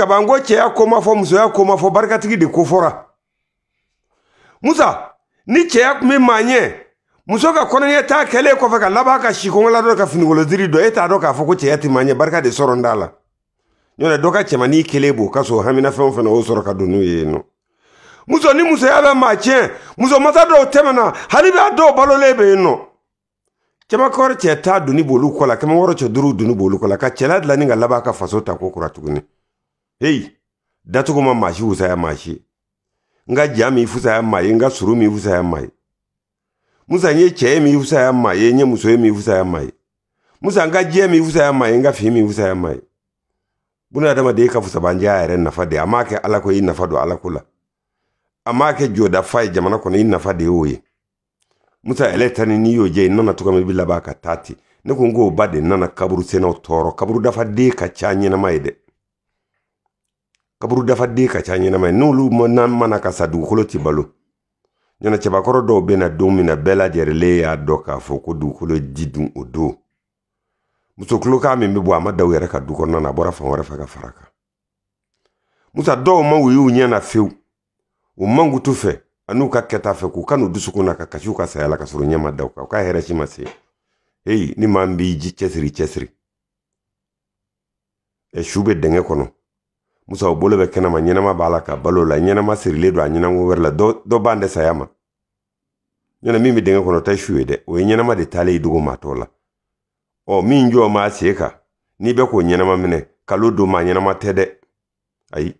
wuli cɛ y'a koma fɔ muso y'a koma fɔ barikatigi de kofɔra musa ni cɛya kun bi maa ɲɛ muso ka kɔnɔɲɛ t'a kɛlen kɔfɛ ka laban ka sikɔngɔla dɔ ka finikolodiri dɔ e t'a dɔn k'a fɔ ko cɛya tɛ maa ɲɛ barika de sɔrɔ n da la ɲɔtɛ dɔ ka cɛmani kelen b'o ka so fɛn o fɛnɛ o sɔrɔ ka don n'u ye nɔ muso ni musoya bɛ maa tiɲɛ muso masa dɔw tɛmɛna hali b'a dɔw balolen bɛ yen nɔ cɛbakɔrɔ cɛ t'a doni b'olu kɔ la kɛmɛ wɔɔrɔ cɛ duuru doni b'olu kɔ la ka cɛla dilanni ka laban ka faso ta ko kura tuguni heyi datugo ma maa si fusaya mashi nga n ka ja min fusaya maa ye n ka suru min fusaya maa musa nye ye mi ye min fusaya maa nye n mi muso ye min fusaya maa musa nga jie mi min fusaya maa ye n ka fin min fusaya maa ye buna adamaden ka fusabandiya yɛrɛ nafa de a m'a kɛ ala ko i nafa don ala ko la a m'a kɛ jamana kɔnɔ i nafa de y'o musa yɛlɛ tani n'i y'o jɛ nana tuka min i bi laban ka taa ne ko n k'o nana kaburu sena tɔɔrɔ kaburu dafaden ka ca ɲɛnama ye kaburu de ka ca ɲɛnama ye nulu na mana ka sa dugukolo ti balo ɲɔnɔ cɛbakɔrɔ dɔw bena don min na bɛɛ lajɛrɛlen y'a dɔ k'a fɔ ko dugukolo ji dun o don musokulokan min be bɔ a ma daw yɛrɛ ka du kɔnɔna na a bɔra fan fa ka faraka musa dɔw ma u nyana ɲɛ na fewu tu fe fɛ an'u ka kɛta fɛ k'u kanu du suku na ka ka ka sa ya ka suru nyama da ka ka hera si masi hey ni mambi ji chesri chesri e shube denge kono musa o bolo bɛ kɛnɛma ɲɛnɛma b'a la ka balo la ɲɛnɛma sirilen don a ɲɛnamo wɛrɛ la dɔ b'an dɛ saya ma ɲɛna min bɛ dingɛ kɔnɔ o su ye dɛ o ye ɲɛnɛma de taalen i dogo maa la ɔ min jɔ maa sen kan n'i bɛ k'o ɲɛnɛma minɛ kalo don maa ɲɛnɛma tɛ dɛ ayi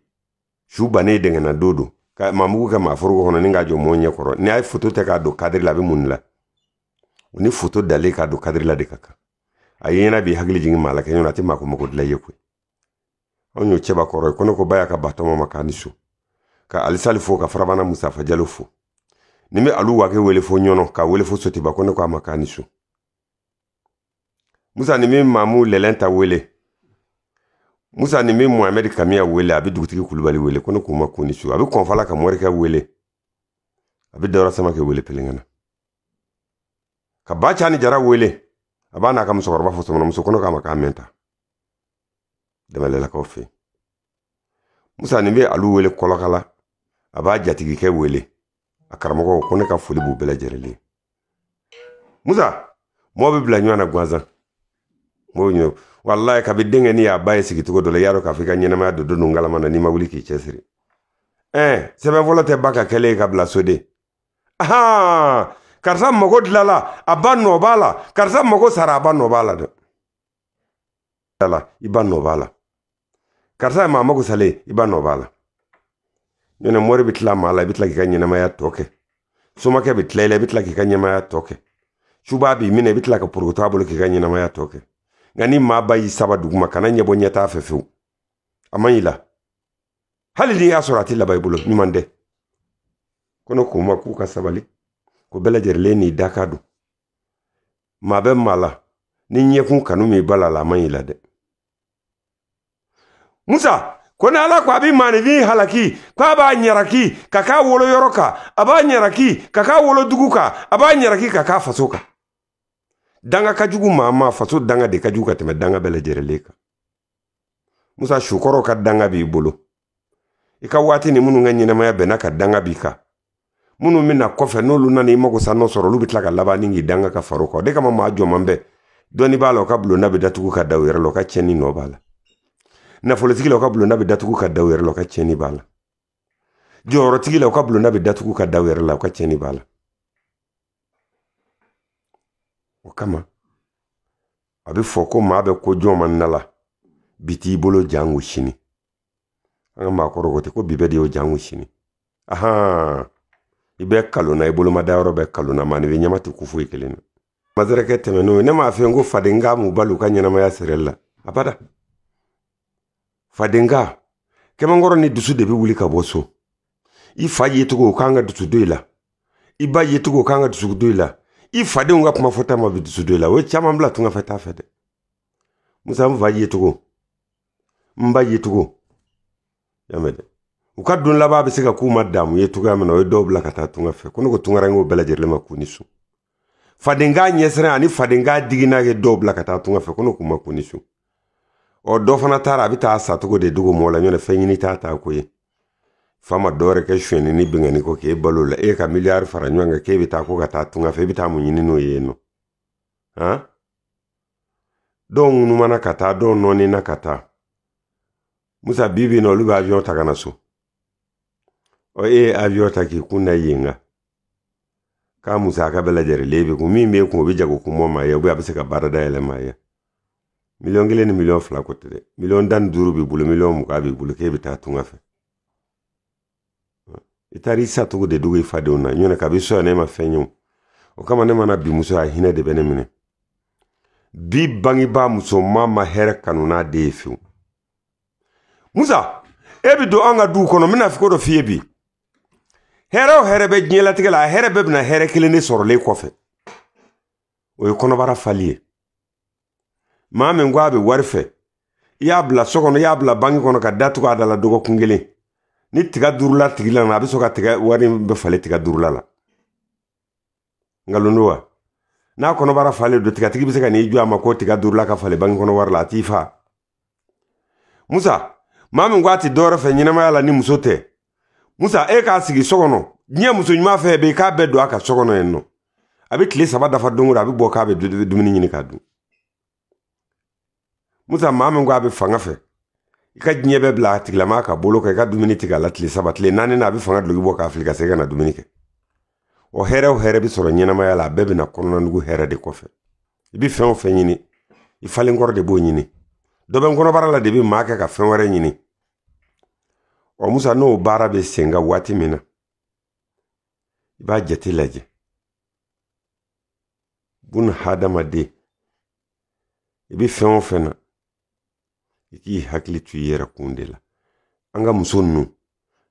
su bannen dɛngɛnna don don ka mamugu kɛ maa kɔnɔ ni k'a jɔ mɔɔ ɲɛ kɔrɔ n'i a ye foto tɛ k'a don kadiri la a bɛ mun la o ni foto dalen k'a don kadiri la de ka kan a ye ɲɛna b'i hakili jigin maa la kɛ ɲɔgɔn a tɛ maa ko mago dilan ye koyi anw cheba koro kɔrɔ ko ne ko ba ka batɔma ma k'a ka alisali fo ka farabana musafa jalo fo ni n bɛ alu wake wele fo nyono k'a wele fo sotiba ko ne ko a musa ni min mamu lɛlɛn ta wele musa ni min muhamɛdi kamiya wele a bɛ dugutigi kulubali wele ko ne ko ni abi a bɛ ka morika wele abi dora sama ke wele pelenkɛna ka ba ca ni jara wele a b'a n'a ka musokɔrɔba fɔ sɔmɔnɔmuso ko ne k'a makamenta k'a Dɛmɛlɛlakaw fɛ musa nin bɛ alu wele kɔlɔkala a b'a jatigikɛ wele a karamɔgɔ ko ne ka foli b'u bɛɛ lajɛlen musa mɔgɔ bɛ bila ɲɔgɔn na gansan m'o walayi kabi denkɛ ni y'a ba ye sigicogo dɔ la i y'a dɔn k'a fɔ i ka ɲɛnɛmaya don don na n'i ma wuli k'i cɛsiri ɛɛ eh, sɛbɛn fɔlɔ tɛ ba ka kɛlen ka bila soden ahan karisa mago dilala a ba nɔ b'a la karisa mago sara a ba nɔ b'a la dɛ i ba nɔ b'a la karisa ye maa mago sale i b'a nɔ b'a la ɲɔnɛ mori bi tila maa la i bi tila k'i ka ɲɛnamaya tɔ kɛ somakɛ bi tila i la i bi tila k'i ka ɲɛnamaya tɔ kɛ subaa b'i minɛ i bi tila ka porokoto a bolo k'i ka ɲɛnamaya tɔ kɛ nka ni maa ba y'i saba duguma kana ɲɛbɔ ɲɛtaa fɛ fewu a man ɲi la hali n'i y'a sɔrɔ a tɛ laban i bolo ɲuman tɛ ko ne k'u ma k'u ka sabali ko bɛɛ lajɛlen n'i da ka don maa bɛ maa la ni ɲɛkun kanu min b'a la a man ɲi la dɛ musa ko ni ala ko a bɛ maanifin halaki ko a b'a ɲaraki ka k'a wolo yɔrɔ kan a b'a ɲaraki ka k'a wolo dugu kan a b'a ɲaraki ka k'a faso kan danga ka jugu maa ma faso danga de ka jugu ka tɛmɛ danga bɛɛ kan musa sukɔrɔ ka danga b'i bolo i ka waati ni minnu ka ɲɛnɛmaya bɛnna ka danga b'i kan minnu bɛna kɔfɛ n'olu nana i mago sanɔ sɔrɔ olu bɛ tila ka laban ni k'i danga ka far'o kan o de kama maa jɔman bɛɛ dɔnni b'a la o ka bulonna bɛ datugu ka da u yɛrɛ la o ka tiɲɛni nɔ b'a la nafolotigi la u ka bulonda bɛ datugu ka da yɛrɛ la u ka tiɲɛni b'a la jɔyɔrɔtigi la u ka bulonda bɛ datugu ka da yɛrɛ la u ka tiɲɛni b'a la o kama a bɛ fɔ ko maa bɛ ko jɔn ma na la bi t'i bolo jango sini an ka maakɔrɔ ko ten ko bi bɛ de y'o jango sini ahan i bɛ kalonna i boloma dayɔrɔ bɛ kalonna maanifin ɲɛma tɛ ko foyi kelen na mazɛrɛkɛ tɛmɛn'o ye ne m'a f'i ye ko faden ka m'u bali u ka ɲɛnamaya sirɛli la abada fadenga kɛmankɔrɔ ni dusu de bɛ wuli ka bɔ so i fa yecogo o kan ka dusu don i la i ba yecogo o kan ka dusu don i la i fadenw ka kuma fɔta ma bɛ dusu don i la o ye caman bila tunga fɛ t'a fɛ dɛ musa n fa yecogo n ba yecogo yamɛ dɛ u ka don laban bɛ se ka k'u ma damu ye cogoya min na o ye dɔw bila ka taa tunga fɛ ko ne ko tungarankew bɛɛ lajɛlen ma k'u ni su fadenka ɲɛsiran ani fadenka digina ye dɔw bila ka taa tunga fɛ ko ne k'u ma k'u ni su ɔ dɔ fana taara a bɛ taa sa cogo de dugu mɔgɔ la ɲɔtɛ fɛn ɲini t'a ta ko ye fa ma dɔ wɛrɛ kɛ suɲɛni ni bingani ko k'e balo la e ka miliyari fara ɲɔgɔn kan k'e bɛ taa ko ka taa tunga fɛ e bɛ taa mun ɲini n'o ye yen nɔ han dɔw ŋunumana ka taa dɔw nɔɔnina ka taa musa bi bi in na olu bɛ awiyɔn ta ka na so ɔ e ye awiyɔn ta k'i kun da yen kan k'a musaka bɛɛ lajɛlen bɛ kun min b'e kun o bɛ jago kun mɔ maa ye a bɛ se ka baara dayɛlɛ maa ye miliyɔn kelen ni miliyɔn fila ko tɛ dɛ miliyɔn tan ni duuru b'i bolo miliyɔn mugan b'i bolo k'e bɛ taa tunga fɛ i taara i sa cogo de dogo i fadenw na ɲɔnɛ kabi so yan ne ma fɛn ye o o kama ne mana bi muso a hinɛ de bɛ ne minɛ bi bangeba musoman ma hɛrɛ kanu n'a de ye fiyewu musa e bɛ don an ka duw kɔnɔ n bɛna fiko dɔ f'i ye bi hɛrɛ o hɛrɛ bɛ diɲɛlatigɛ la a hɛrɛ bɛɛ bɛna hɛrɛ kelen de sɔrɔlen kɔfɛ o ye kɔnɔbara fali ye maa min ko a be wari fɛ i y'a bila so kɔnɔ i y'a bila bangi kɔnɔ ka datugu a da la dɔgɔkun kelen ni tiga durula tigi la na a be sɔn ka tiga wari bɛ fale tiga durula la nkalon do wa n'a kɔnɔbara fale do tigatigi be se ka n'i jo a ma ko tiga durula ka fale bangi kɔnɔ wari la a t'i fa musa maa min ko a ti dɔwɛrɛ fɛ ɲɛnamaya la ni muso tɛ musa e k'a sigi so kɔnɔ diɲɛ muso ɲuman fɛn bɛ i k'a bɛɛ don a ka so kɔnɔ yen nɔ a be tile saba dafa don a be bɔ k'a be dumuni ɲini k'a dun musa maa min ko a bɛ fanga fɛ i ka diɲɛ bɛɛ bila a tigilamaa ka bolo kan i ka dumuni tigɛ a la tile saba tile naani na a bɛ fanga duloki bɔ k'a fili ka se ka na dumuni kɛ o hɛrɛ o hɛrɛ bɛ sɔrɔ ɲɛnamaya la a bɛɛ bɛna kɔnɔnanugu hɛrɛ de kɔfɛ i bɛ fɛn o fɛn ɲini i falenkɔrɔ de b'o ɲini dɔ bɛ n kɔnɔbara la de bɛ maa kɛ ka fɛn wɛrɛ ɲini ɔ musa n'o baara bɛ sen kan waati min na i b'a jate lajɛ bun hadamaden i bɛ fɛn o fɛn na i k'i hakili tu i yɛrɛ kun de la an ka muso ninnu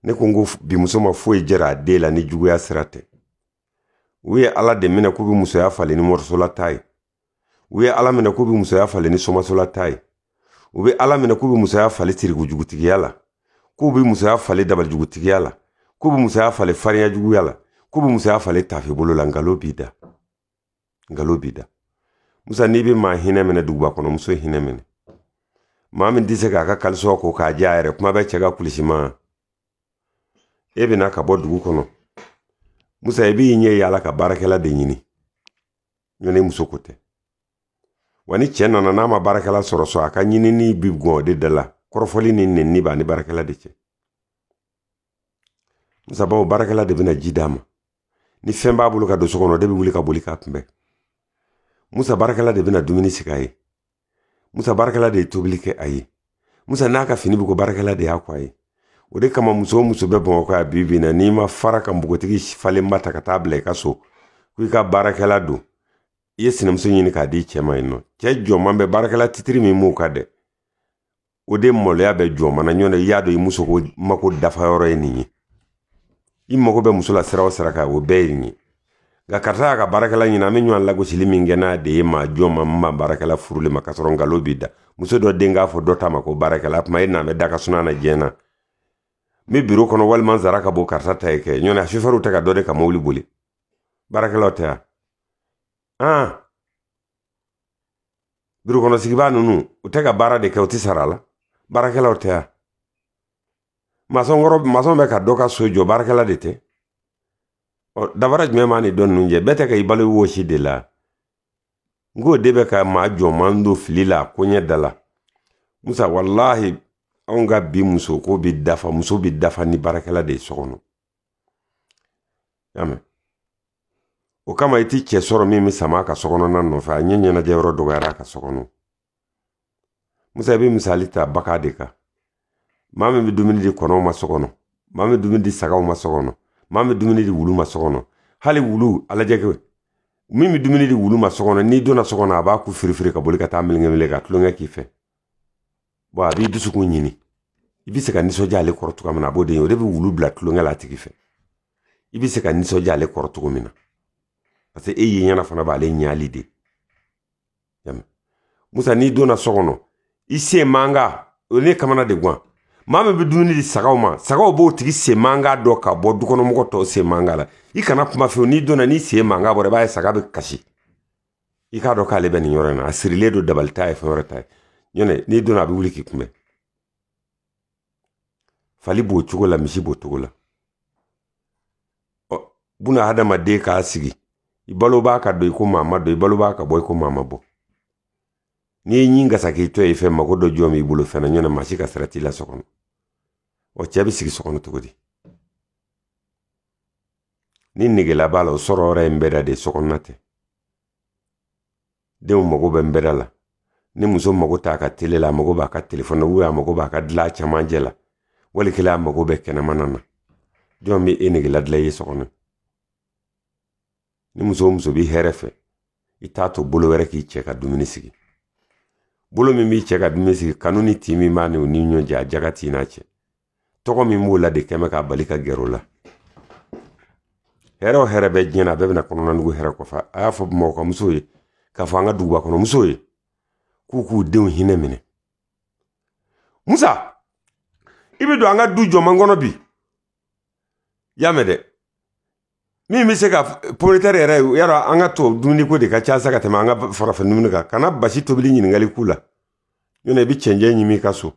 ne ko n ko bi muso ma foyi jɛra a den la ni juguya sira tɛ u ye ala de minɛ k'u bɛ musoya fali ni mɔrɔsolata ye u ye ala minɛ k'u bɛ musoya fali ni somasolata ye u be ala minɛ k'u bɛ musoya falen sirikujugutigiya la k'u bɛ musoya falen dabalijugutigiya la k'u bɛ musoya falen fariyajuguya la k'u bɛ musoya falen tafebolo la nkalon b'i da nkalon b'i da musa n'i bɛ maa hinɛ minɛ duguba kɔnɔ muso hinɛ minɛ maa min tɛ se k'a ka kalisɔn ko k'a diya yɛrɛ kuma bɛ cɛ ka kulisima e bena ka bɔ dugu kɔnɔ musa i b'i ɲɛ yala ka baarakɛla de ɲini ɲɔni muso ko tɛ wa ni cɛ nana n'a ma baarakɛla sɔrɔ sɔrɔ a ka ɲinini bi gɔn o de da la kɔrɔfɔli ni nɛni b'a ni baarakɛla de cɛ musa bawo baarakɛla de bɛna ji d'a ma ni fɛn b'a bolo ka don so de bɛ wuli ka boli k'a kunbɛn musa baarakɛla de bɛna dumuni sigi ye musa baarakɛla de ye tobili kɛ a ye musa n'a ka fini bi ko baarakɛla de y'a ko a ye o de kama muso o muso bɛ bamakɔ ya bibi na n'i ma fara ka npogotigi falenba ta ka taa bila i ka so ko i ka baarakɛla don i ye sinamuso ɲini k'a di cɛ ma yen nɔ cɛ jɔnman bɛ baarakɛla titiri min m'o ka dɛ o de maloya bɛ jɔnmana ɲɔnɔ i y'a dɔn i muso ko mako dafa yɔrɔ ye nin ye i mago bɛ muso la sira o sira kan o bɛɛ ye nin ye nka karta y'a ka baarakɛla ɲini an bɛ ɲɔgɔn lagosili min kɛ n'a de ye maa jɔn ma n ma baarakɛla furuli ma k'a sɔrɔ nkalon b'i da muso dɔ den k'a fɔ dɔ tama ko baarakɛla kuma e n'a mɛ da suna na diɲɛ mi biro kɔnɔ walima n sara ka bɔ karisa ta ye kɛ ɲɔn tɛ a sufɛriw tɛ ka dɔ de ka mobili boli baarakɛlaw tɛ yan an biro kɔnɔ sigibaa ninnu u tɛ ka baara de kɛ u tɛ sara la baarakɛlaw tɛ yan masɔn kɔrɔ masɔn bɛ ka dɔ ka so jɔ baarakɛla de tɛ Oh, dabara jumɛn b'a ni dɔ ninnu jɛ bɛɛ tɛ ka i balo wɔsi de la n k'o de bɛ ka maa jɔ maa don fili la koɲɛ da la musa walahi anw ka bi muso ko bi dafa muso bi dafa ni baarakɛla de so kɔnɔ yamɛ o kama i ti cɛ sɔrɔ min be sama ka sɔgɔnɔna nɔfɛ a ɲɛ ɲɛnajɛ yɔrɔ dɔgɔyara a ka sɔgɔnɔ musa i be misali ta baga de kan maa min be dumuni di kɔnɔw ma sɔgɔnɔ maa min dumuni di sagaw ma sɔgɔnɔ maa min bɛ dumuni di wulu ma so kɔnɔ hali wulu a lajɛ kɛ min bɛ dumuni di wulu ma so kɔnɔ n'i donna so kɔnɔ a b'a ku firifiri ka boli ka taa melekemele ka tulonkɛ k'i fɛ bɔn a b'i dusukun ɲini i bɛ se ka nisɔndiya ale kɔrɔ cogoya min na a b'o de ye o de bɛ wulu bila tulonkɛ la a tigi fɛ i bɛ se ka nisɔndiya ale kɔrɔ cogo min na parce que e ye ɲɛna fana b'ale ɲali de musa n'i donna so kɔnɔ i se man ka o ne kamana de gan mame min bɛ dumuni di sagaw ma sagaw b'o tigi se manga dɔ ka bɔ dukɔnɔmɔgɔ tɔw se manga la i kana kuma fiyewu n'i donna n'i se manga bɔra i b'a ye saga bɛ kasi i k'a dɔn k'ale bɛ nin yɔrɔ na a sirilen do dabali ta ye fɛn wɛrɛ ta ye ɲɔntɛ n'i donna a bɛ wuli k'i kunbɛn fali b'o cogo la misi b'o cogo la ɔ buna hadamaden k'a sigi i balo b'a ka don i ko maa ma don i balo b'a ka bɔ i ko maa bɔ n'i ye ɲi gasa k'i to ye fɛn mago dɔ jɔ min bolo fɛn na ɲɔntɛ maa si ka sira t'i la so kɔnɔ o cɛɛ be sigi so kɔnɔ ni negela b'a la o sɔrɔ yɔrɔ ye n de sɔkɔnɔna tɛ mago bɛ n la ni muso mago t'a ka tele la a mago b'a ka telefɔni u a mago b'a ka dila camajɛ la wali kelen a mago bɛ kɛnɛmana na jɔn be e ye sɔkɔnɔ ni muso muso b'i hɛrɛ fɛ i t'a k'i cɛ ka sigi bolo min b'i cɛ sigi kanu ni tin min jaga t'i tɔgɔ min b'o la de kɛmɛ k'a bali ka gɛrɛ o la hɛrɛ o hɛrɛ bɛ diɲɛ na a bɛɛ bɛna kɔnɔnanugu hɛrɛ kɔfɛ a y'a fɔ bamakɔmuso ye k'a fɔ an ka duguba kɔnɔ muso ye k'u k'u denw hinɛ minɛ musa i bɛ don an ka du jɔman kɔnɔ bi y'a mɛn dɛ min bɛ se ka pometɛri yɛrɛ yarɔ an ka to dumuni ko de ka ca sa ka tɛmɛ an ka farafin dumuni kan kana basi tobili ɲininkali k'u la ɲɔntɛ i bɛ cɛncɛn ɲimi i ka so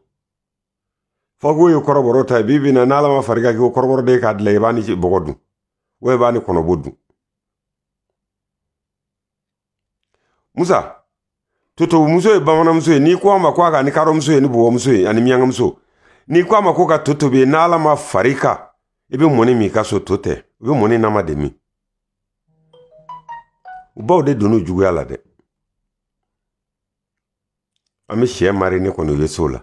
fagoo ye kɔrɔbɔrɔ ta bi bi na n'ala ma fari ka kɛ ko kɔrɔbɔrɔ de ye k'a dilan i b'a ni bɔgɔ dun o i b'a ni kɔnɔbɔ dun musa totobimuso ye bamananmuso ye n'i ko a ma ko a ka ni karɔmuso ye ni bɔbɔmuso ye ani miyangamuso n'i ko a ma ko ka to tobi ye n'ala ma fari ka i bɛ mɔni min i ka so to tɛ i bɛ mɔni nama de min u baw de donn'o juguya la dɛ an bɛ sɛ mari ne kɔni u ye so la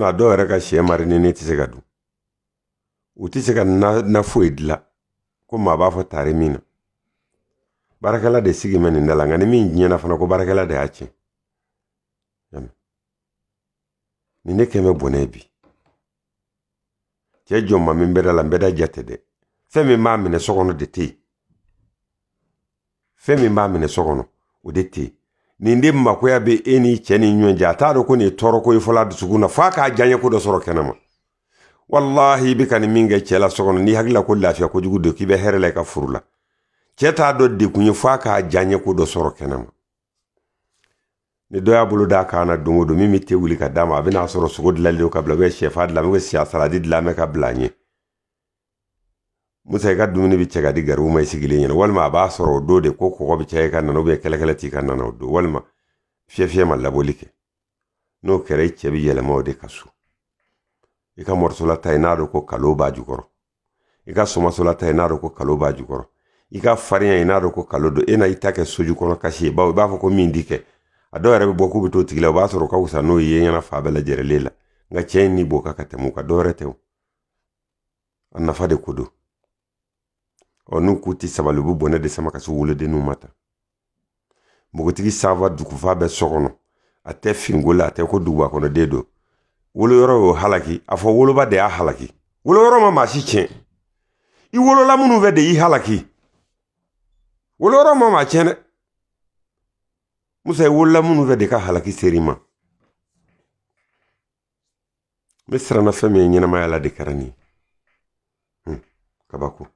dɔw yɛrɛ ka sɛ mari ni ne tɛ se ka dun u tɛ se ka na na foyi dilan ko maa b'a fɔ tare min na baarakɛla de sigi mɛ nin da nka ni min diɲɛna fana ko baarakɛla de y'a tiɲɛ nin ne kɛmɛ bɔnɛ bi cɛ jɔn ma min bɛ da la n bɛ da ja dɛ fɛn min b'a minɛ so kɔnɔ de tɛ yen fɛn min b'a minɛ so kɔnɔ o de tɛ yen nin makoya be e ni cɛ ni ɲɔgɔn cɛ a t'a dɔn ko nin ye tɔɔrɔko ye fɔlɔ a dusukun na f'a k'a diyaɲɛ ko dɔ sɔrɔ kɛnɛma wallahi i be ka nin min kɛ cɛɛ la so kɔnɔ n'i hakilila ko lafiya kojugu don k'i bɛ hɛrɛ la i ka furu la cɛɛ t'a dɔ dekun ye f'a k'a diyaɲɛ ko dɔ sɔrɔ kɛnɛma ni dɔ y'a bolo d'a kan na don o don min be te wuli ka d'a ma a ben'a sɔrɔ sogo dilalen do ka bila ubiyɛn sɛfan dilan ubiyɛn siya saladi dilan bɛ ka bila a ɲɛ musa i ka dumuni bi cɛ ka di garibu ma i sigilen ɲɛna walima a b'a sɔrɔ o don de ko kɔgɔ bi caya i ka nana ubiyɛn kɛlɛkɛlɛ t'i ka nana o don walima fiyɛfiyɛ ma labɔli kɛ n'o kɛra i cɛ bi yɛlɛma o de ka so i ka mɔrisola ta ye n'a dɔn ko kalo b'a jukɔrɔ i ka somasola ta ye n'a dɔn ko kalo b'a jukɔrɔ i ka farinya ye n'a dɔn ko kalo don e na i ta kɛ soju kɔnɔ kasi ye bawo i b'a fɔ ko min t'i kɛ a dɔw yɛrɛ bɛ bɔ k'u bɛ to tigi la o b'a sɔrɔ ka wusa n'o ye ɲɛna fa bɛɛ lajɛlen la nka cɛ in ni b'o ka ka tɛmɛ u ka dɔ tɛ o a nafa de ko don ɔ n'u k'u ti sabali u bi bɔnɛ de sama ka se wolodenninw ma tan npogotigi sanfa dugufa bɛ so kɔnɔ a tɛ finko la a tɛ ko duguba kɔnɔ den do woloyɔrɔ y'o halaki a fɔ woloba de y'a halaki woloyɔrɔ ma maa si tiɲɛ i wolola minnu fɛ de y'i halaki woloyɔrɔ ma maa tiɲɛ dɛ musa i wolola minnu fɛ de ka halaki seri ma ne siranna fɛn min ye ɲɛnamaya la de kɛra nin ye hmm, kabako